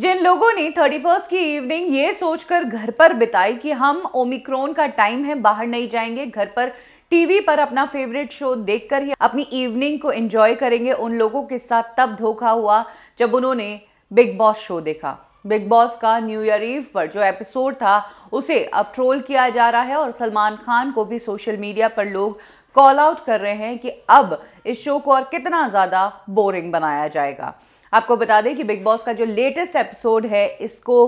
जिन लोगों ने thirty first की इवनिंग ये सोचकर घर पर बिताई कि हम ओमिक्रोन का टाइम है बाहर नहीं जाएंगे घर पर टीवी पर अपना फेवरेट शो देखकर ही अपनी इवनिंग को एंजॉय करेंगे उन लोगों के साथ तब धोखा हुआ जब उन्होंने बिग बॉस शो देखा बिग बॉस का न्यू ईयर ईव पर जो एपिसोड था उसे अब ट्रोल किया जा रहा है और सलमान खान को भी सोशल मीडिया पर लोग कॉल आउट कर रहे हैं कि अब इस शो को और कितना ज़्यादा बोरिंग बनाया जाएगा आपको बता दें कि बिग बॉस का जो लेटेस्ट एपिसोड है इसको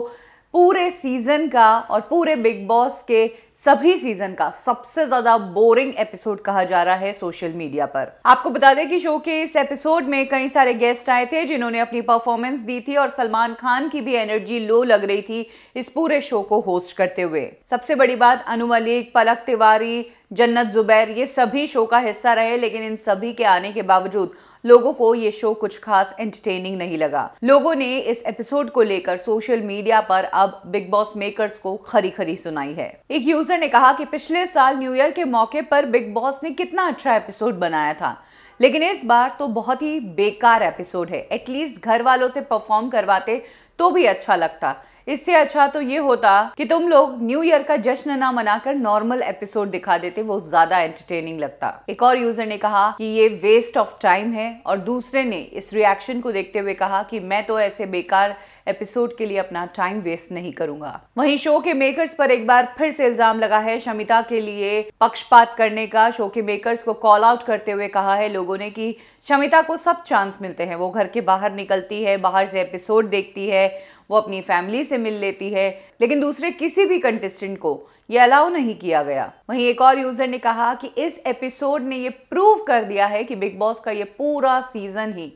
पूरे सीज़न का और पूरे बिग बॉस के सभी सीज़न का सबसे ज़्यादा बोरिंग एपिसोड कहा जा रहा है सोशल मीडिया पर आपको बता दें कि शो के इस एपिसोड में कई सारे गेस्ट आए थे जिन्होंने अपनी परफॉर्मेंस दी थी और सलमान खान की भी एनर्जी लो लग रही थी इस पूरे शो को होस्ट करते हुए सबसे बड़ी बात अनु मलिक पलक तिवारी जन्नत जुबैर ये सभी शो का हिस्सा रहे लेकिन इन सभी के आने के बावजूद लोगों को ये शो कुछ खास एंटरटेनिंग नहीं लगा लोगों ने इस एपिसोड को लेकर सोशल मीडिया पर अब बिग बॉस मेकर्स को खरी खरी सुनाई है एक यूजर ने कहा कि पिछले साल न्यू ईयर के मौके पर बिग बॉस ने कितना अच्छा एपिसोड बनाया था लेकिन इस बार तो बहुत ही बेकार एपिसोड है एटलीस्ट घर वालों से परफॉर्म करवाते तो भी अच्छा लगता इससे अच्छा तो ये होता कि तुम लोग न्यू ईयर का जश्न ना मनाकर नॉर्मल एपिसोड दिखा देते वो ज्यादा एंटरटेनिंग लगता एक और यूजर ने कहा कि ये वेस्ट ऑफ टाइम है और दूसरे ने इस रिएक्शन को देखते हुए कहा कि मैं तो ऐसे बेकार एपिसोड के लिए अपना टाइम वेस्ट नहीं करूंगा वहीं शो के मेकर्स पर एक बार फिर से इल्जाम लगा है शमिता के लिए पक्षपात करने का शो के मेकर्स को कॉल आउट करते हुए कहा है लोगों ने कि शमिता को सब चांस मिलते हैं वो घर के बाहर निकलती है बाहर से एपिसोड देखती है वो अपनी फैमिली से मिल लेती है लेकिन दूसरे किसी भी कंटेस्टेंट को ये अलाउ नहीं किया गया वहीं एक और यूजर ने कहा कि इस एपिसोड ने ये प्रूव कर दिया है कि बिग बॉस का ये पूरा सीजन ही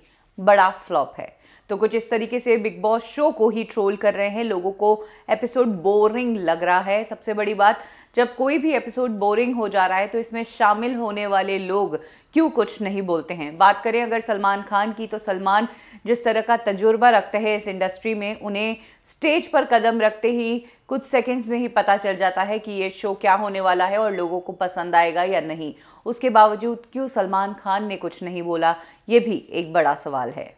बड़ा फ्लॉप है तो कुछ इस तरीके से बिग बॉस शो को ही ट्रोल कर रहे हैं लोगों को एपिसोड बोरिंग लग रहा है सबसे बड़ी बात जब कोई भी एपिसोड बोरिंग हो जा रहा है तो इसमें शामिल होने वाले लोग क्यों कुछ नहीं बोलते हैं बात करें अगर सलमान खान की तो सलमान जिस तरह का तजुर्बा रखते हैं इस इंडस्ट्री में उन्हें स्टेज पर कदम रखते ही कुछ सेकंड्स में ही पता चल जाता है कि ये शो क्या होने वाला है और लोगों को पसंद आएगा या नहीं उसके बावजूद क्यों सलमान खान ने कुछ नहीं बोला ये भी एक बड़ा सवाल है